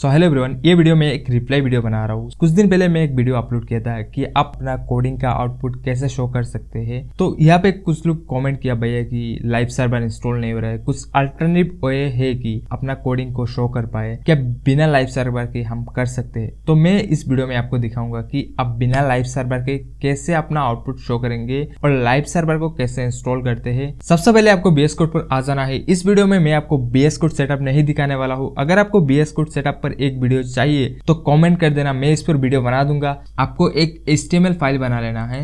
सो hello everyone ये video मैं एक रिप्लाई वीडियो बना रहा हूँ कुछ दिन पहले मैं एक वीडियो अपलोड किया था कि आप अपना कोडिंग का आउटपुट कैसे शो कर सकते हैं तो यहाँ पे कुछ लोग कमेंट किया भैया कि लाइव सर्वर इंस्टॉल नहीं हो रहा है कुछ अल्टरनेटिव वे है कि अपना कोडिंग को शो कर पाए क्या बिना लाइव सर्वर के हम कर सकते हैं तो मैं इस वीडियो में आपको दिखाऊंगा की आप बिना लाइव सर्वर के कैसे अपना आउटपुट शो करेंगे और लाइव सर्वर को कैसे इंस्टॉल करते हैं सबसे पहले आपको बी कोड पर आ जाना है इस वीडियो में मैं आपको बी कोड सेटअप नहीं दिखाने वाला हूँ अगर आपको बी कोड सेटअप पर एक वीडियो चाहिए तो कॉमेंट कर देना मैं इस पर वीडियो बना दूंगा आपको एक एस फाइल बना लेना है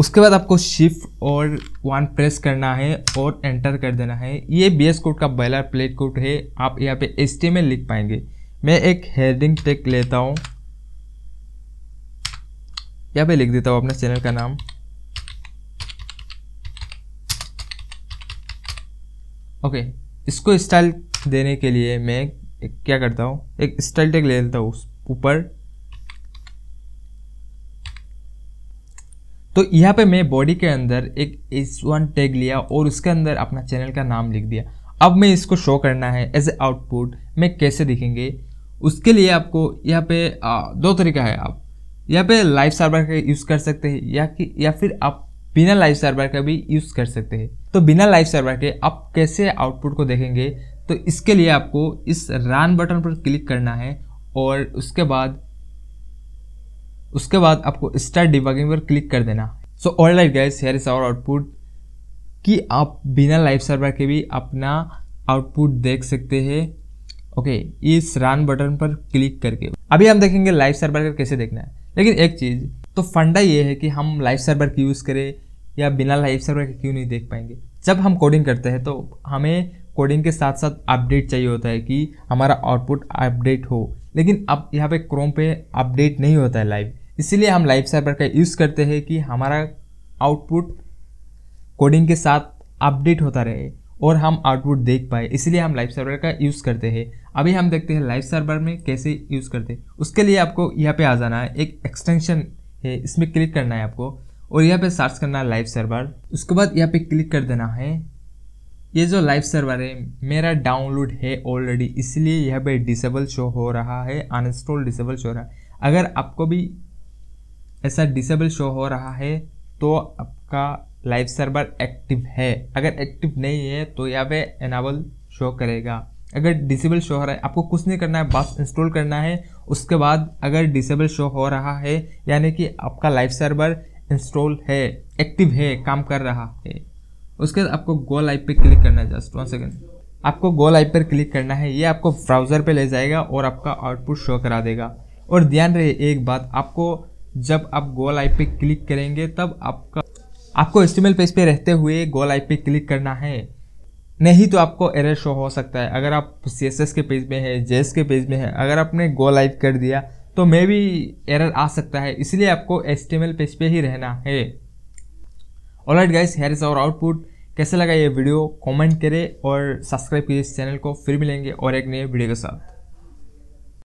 उसके बाद आपको शिफ्ट और वन प्रेस करना है और एंटर कर देना है ये बी एस कोड का बैलर प्लेट कोड है आप यहाँ पे एस लिख पाएंगे मैं एक हेडिंग टेक लेता हूँ यहाँ पे लिख देता हूँ अपने चैनल का नाम ओके इसको स्टाइल देने के लिए मैं क्या करता हूँ एक स्टाइल टैग ले लेता हूँ ऊपर तो यहाँ पे मैं बॉडी के अंदर एक एस वन टैग लिया और उसके अंदर अपना चैनल का नाम लिख दिया अब मैं इसको शो करना है एज ए आउटपुट में कैसे दिखेंगे उसके लिए आपको यहाँ पे आ, दो तरीका है आप या फिर लाइव सर्वर का यूज़ कर सकते हैं या कि या फिर आप बिना लाइव सर्वर का भी यूज़ कर सकते हैं तो बिना लाइव सर्वर के आप कैसे आउटपुट को देखेंगे तो इसके लिए आपको इस रन बटन पर क्लिक करना है और उसके बाद उसके बाद आपको स्टार्ट डिबगिंग पर क्लिक कर देना so all right guys here is our output कि आप बिना लाइव सर्वर के भी अपना आउटपुट देख सकते हैं ओके इस रन बटन पर क्लिक करके अभी हम देखेंगे लाइव सर्वर का कैसे देखना है लेकिन एक चीज़ तो फंडा ये है कि हम लाइव सर्वर की यूज़ करें या बिना लाइव सर्वर के क्यों नहीं देख पाएंगे जब हम कोडिंग करते हैं तो हमें कोडिंग के साथ साथ अपडेट चाहिए होता है कि हमारा आउटपुट अपडेट हो लेकिन अब यहाँ पे क्रोम पे अपडेट नहीं होता है लाइव इसीलिए हम लाइव सर्वर का यूज़ करते हैं कि हमारा आउटपुट कोडिंग के साथ अपडेट होता रहे और हम आउटपुट देख पाए इसलिए हम लाइव सर्वर का यूज़ करते हैं अभी हम देखते हैं लाइव सर्वर में कैसे यूज़ करते हैं उसके लिए आपको यहाँ पे आ जाना है एक एक्सटेंशन है इसमें क्लिक करना है आपको और यहाँ पे सर्च करना है लाइव सर्वर उसके बाद यहाँ पे क्लिक कर देना है ये जो लाइव सर्वर है मेरा डाउनलोड है ऑलरेडी इसलिए यहाँ पर डिसेबल शो हो रहा है अनइंस्टॉल डिसेबल शो हो रहा है अगर आपको भी ऐसा डिसेबल शो हो रहा है तो आपका लाइव सर्वर एक्टिव है अगर एक्टिव नहीं है तो यहाँ पे एनाबल शो करेगा अगर डिसेबल शो हो रहा है आपको कुछ नहीं करना है बस इंस्टॉल करना है उसके बाद अगर डिसेबल शो हो रहा है यानी कि आपका लाइव सर्वर इंस्टॉल है एक्टिव है काम कर रहा है उसके बाद आपको गो लाइव पे क्लिक करना है जस्ट वन सेकेंड आपको गो लाइव पर क्लिक करना है ये आपको ब्राउज़र पे ले जाएगा और आपका आउटपुट शो करा देगा और ध्यान रहे एक बात आपको जब आप गोल आई पे क्लिक करेंगे तब आपका आपको एस्टिमेल पेज पे रहते हुए गोल आई पे क्लिक करना है नहीं तो आपको एरर शो हो सकता है अगर आप सी के पेज में है जेस के पेज में है अगर आपने गोल लाइव कर दिया तो मे भी एरर आ सकता है इसलिए आपको एस पेज पे ही रहना है right guys here is our output कैसे लगा ये वीडियो कमेंट करें और सब्सक्राइब कीजिए इस चैनल को फिर मिलेंगे और एक नए वीडियो के साथ